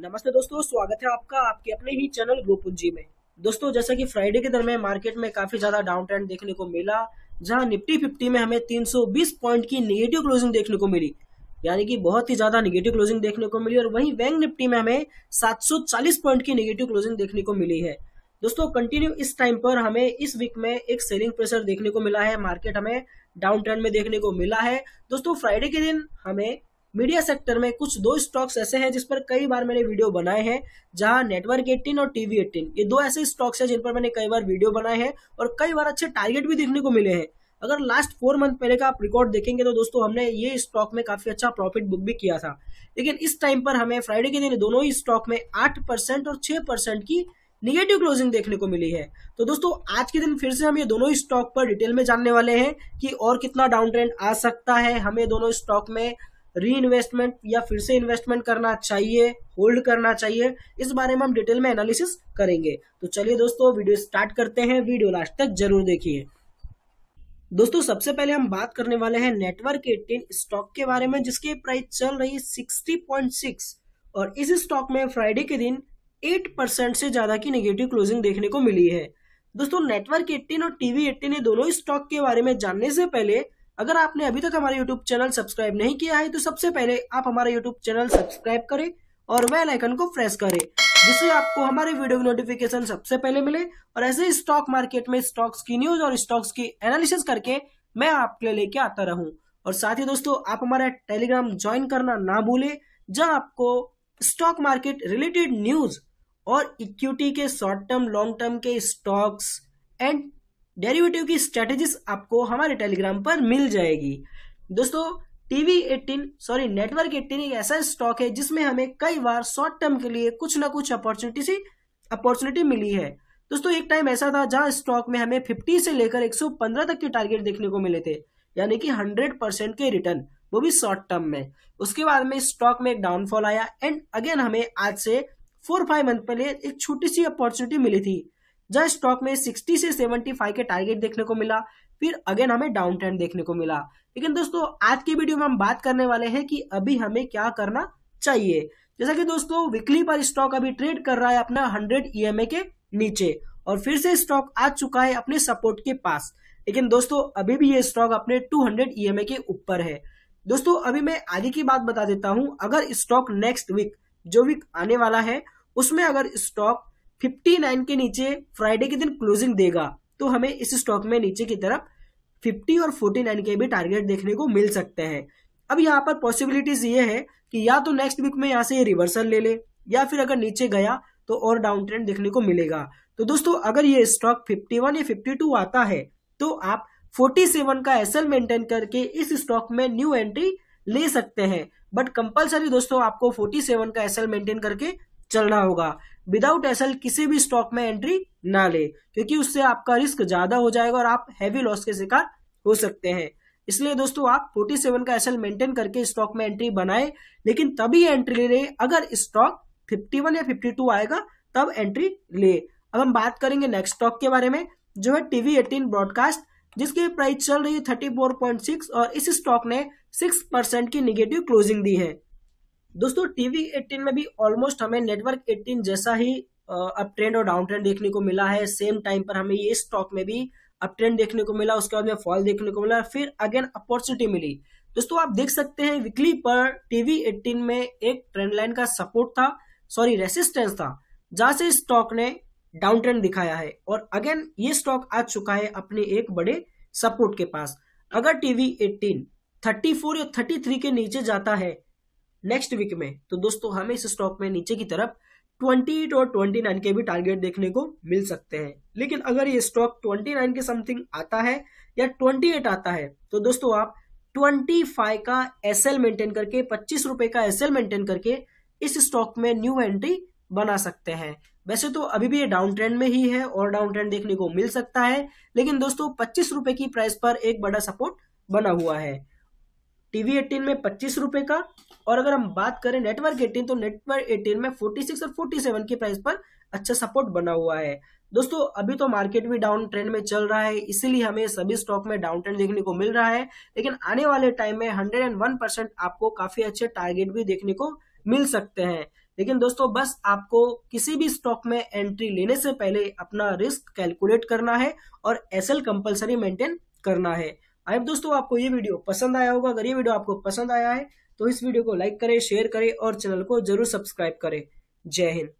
नमस्ते दोस्तों स्वागत है आपका आपके अपने ही चैनल ग्रोपुंजी में दोस्तों जैसा कि फ्राइडे के दरमियान मार्केट में काफी ज्यादा डाउन ट्रेंड देखने को मिला जहां निफ्टी फिफ्टी में हमें 320 पॉइंट की नेगेटिव क्लोजिंग देखने को मिली यानी कि बहुत ही ज्यादा निगेटिव क्लोजिंग देखने को मिली और वही बैंक निफ्टी में हमें सात पॉइंट की निगेटिव क्लोजिंग देखने को मिली है दोस्तों कंटिन्यू इस टाइम पर हमें इस वीक में एक सेलिंग प्रेशर देखने को मिला है मार्केट हमें डाउन ट्रेंड में देखने को मिला है दोस्तों फ्राइडे के दिन हमें मीडिया सेक्टर में कुछ दो स्टॉक्स ऐसे हैं जिस पर कई बार मैंने वीडियो बनाए हैं जहां नेटवर्क 18 और टीवी 18 ये दो ऐसे स्टॉक्स हैं जिन पर मैंने कई बार वीडियो बनाए हैं और कई बार अच्छे टारगेट भी देखने को मिले हैं अगर लास्ट फोर मंथ पहले का आप रिकॉर्ड देखेंगे तो दोस्तों हमने ये स्टॉक में काफी अच्छा प्रॉफिट बुक भी किया था लेकिन इस टाइम पर हमें फ्राइडे के दिन दोनों ही स्टॉक में आठ परसेंट और छह परसेंट की निगेटिव क्लोजिंग देखने को मिली है तो दोस्तों आज के दिन फिर से हम ये दोनों स्टॉक पर डिटेल में जानने वाले हैं कि और कितना डाउन ट्रेंड आ सकता है हमें दोनों स्टॉक में री इन्वेस्टमेंट या फिर से इन्वेस्टमेंट करना चाहिए होल्ड करना चाहिए इस बारे में हम डिटेल में एनालिसिस करेंगे तो चलिए दोस्तों वीडियो स्टार्ट करते हैं वीडियो लास्ट तक जरूर देखिए दोस्तों सबसे पहले हम बात करने वाले हैं नेटवर्क एटीन स्टॉक के बारे में जिसकी प्राइस चल रही है 60.6 और इस स्टॉक में फ्राइडे के दिन एट परसेंट से ज्यादा की निगेटिव क्लोजिंग देखने को मिली है दोस्तों नेटवर्क 18 और टीवी 18 ये दोनों स्टॉक के बारे में जानने से पहले अगर आपने अभी तक हमारे YouTube चैनल सब्सक्राइब नहीं किया है तो सबसे पहले आप हमारा YouTube चैनल सब्सक्राइब करें और वेल आइकन को प्रेस करें जिससे आपको हमारे वीडियो की नोटिफिकेशन सबसे पहले मिले और ऐसे स्टॉक मार्केट में स्टॉक्स की न्यूज और स्टॉक्स की एनालिसिस करके मैं आपके लिए लेके आता रहूं और साथ ही दोस्तों आप हमारा टेलीग्राम ज्वाइन करना ना भूले जहां आपको स्टॉक मार्केट रिलेटेड न्यूज और इक्विटी के शॉर्ट टर्म लॉन्ग टर्म के स्टॉक्स एंड डेरिवेटिव की स्ट्रेटेजीज आपको हमारे टेलीग्राम पर मिल जाएगी दोस्तों टीवी 18 सॉरी नेटवर्क 18 एक ऐसा स्टॉक है जिसमें हमें कई बार शॉर्ट टर्म के लिए कुछ ना कुछ अपॉर्चुनिटी सी अपॉर्चुनिटी मिली है दोस्तों एक टाइम ऐसा था जहां स्टॉक में हमें 50 से लेकर 115 तक के टारगेट देखने को मिले थे यानी कि 100 परसेंट के रिटर्न वो भी शॉर्ट टर्म में उसके बाद में स्टॉक में एक डाउनफॉल आया एंड अगेन हमें आज से फोर फाइव मंथ पहले एक छोटी सी अपॉर्चुनिटी मिली थी जहां स्टॉक में 60 से 75 के टारगेट देखने को मिला फिर अगेन हमें डाउन ट्रेंड देखने को मिला लेकिन दोस्तों आज की वीडियो में हम बात करने वाले हैं कि अभी हमें क्या करना चाहिए जैसा कि दोस्तों वीकली पर स्टॉक अभी ट्रेड कर रहा है अपना हंड्रेड ई e के नीचे और फिर से स्टॉक आ चुका है अपने सपोर्ट के पास लेकिन दोस्तों अभी भी ये स्टॉक अपने 200 हंड्रेड e के ऊपर है दोस्तों अभी मैं आगे की बात बता देता हूं अगर स्टॉक नेक्स्ट वीक जो वीक आने वाला है उसमें अगर स्टॉक 59 के नीचे फ्राइडे के दिन क्लोजिंग देगा तो हमें इस स्टॉक में नीचे की तरफ 50 और 49 के भी टारगेट देखने को मिल सकते हैं अब यहाँ पर पॉसिबिलिटीज ये है कि या तो नेक्स्ट वीक में यहाँ से ये रिवर्सल ले ले या फिर अगर नीचे गया तो और डाउन ट्रेंड देखने को मिलेगा तो दोस्तों अगर ये स्टॉक 51 या 52 आता है तो आप 47 का एसएल मेंटेन करके इस स्टॉक में न्यू एंट्री ले सकते हैं बट कंपलसरी दोस्तों आपको 47 का एसएल मेंटेन करके चलना होगा विदाउट एस किसी भी स्टॉक में एंट्री ना ले क्योंकि उससे आपका रिस्क ज्यादा हो जाएगा और आप हैवी लॉस के शिकार हो सकते हैं इसलिए दोस्तों आप 47 का एसएल मेंटेन करके स्टॉक में एंट्री बनाए लेकिन तभी एंट्री ले अगर स्टॉक 51 या 52 आएगा तब एंट्री ले अब हम बात करेंगे नेक्स्ट स्टॉक के बारे में जो है टीवी एटीन ब्रॉडकास्ट जिसकी प्राइस चल रही है थर्टी फोर पॉइंट सिक्स और इस स्टॉक ने सिक्स परसेंट की निगेटिव क्लोजिंग दी है दोस्तों टीवी एटीन में भी ऑलमोस्ट हमें नेटवर्क एटीन जैसा ही अप ट्रेंड और डाउन ट्रेंड देखने को मिला है सेम टाइम पर हमें ये स्टॉक में भी अप ट्रेंड देखने को मिला उसके बाद में फॉल देखने को मिला फिर अगेन अपॉर्चुनिटी मिली दोस्तों आप देख सकते हैं वीकली पर टीवी एटीन में एक ट्रेंड लाइन का सपोर्ट था सॉरी रेसिस्टेंस था जहां से स्टॉक ने डाउन ट्रेंड दिखाया है और अगेन ये स्टॉक आ चुका है अपने एक बड़े सपोर्ट के पास अगर टीवी थर्टी फोर या थ्री के नीचे जाता है नेक्स्ट वीक में तो दोस्तों हमें इस स्टॉक में नीचे की तरफ 28 और 29 के भी टारगेट देखने को मिल सकते हैं लेकिन अगर ये स्टॉक 29 के समथिंग आता है या 28 आता है तो दोस्तों आप 25 का एस एल मेंटेन करके पच्चीस रुपए का एस एल मेंटेन करके इस स्टॉक में न्यू एंट्री बना सकते हैं वैसे तो अभी भी ये डाउन ट्रेंड में ही है और डाउन ट्रेंड देखने को मिल सकता है लेकिन दोस्तों पच्चीस रुपए की प्राइस पर एक बड़ा सपोर्ट बना हुआ है टीवी एटीन में पच्चीस रुपए का और अगर हम बात करें नेटवर्क एटीन तो नेटवर्क एटीन में फोर्टी सिक्स और फोर्टी सेवन की प्राइस पर अच्छा सपोर्ट बना हुआ है दोस्तों अभी तो मार्केट भी डाउन ट्रेंड में चल रहा है इसीलिए हमें सभी स्टॉक में डाउन ट्रेंड देखने को मिल रहा है लेकिन आने वाले टाइम में हंड्रेड एंड वन परसेंट आपको काफी अच्छे टारगेट भी देखने को मिल सकते हैं लेकिन दोस्तों बस आपको किसी भी स्टॉक में एंट्री लेने से पहले अपना रिस्क कैलकुलेट करना है और एसएल कंपलसरी मेंटेन करना है आई दोस्तों आपको ये वीडियो पसंद आया होगा अगर ये वीडियो आपको पसंद आया है तो इस वीडियो को लाइक करें शेयर करें और चैनल को जरूर सब्सक्राइब करें जय हिंद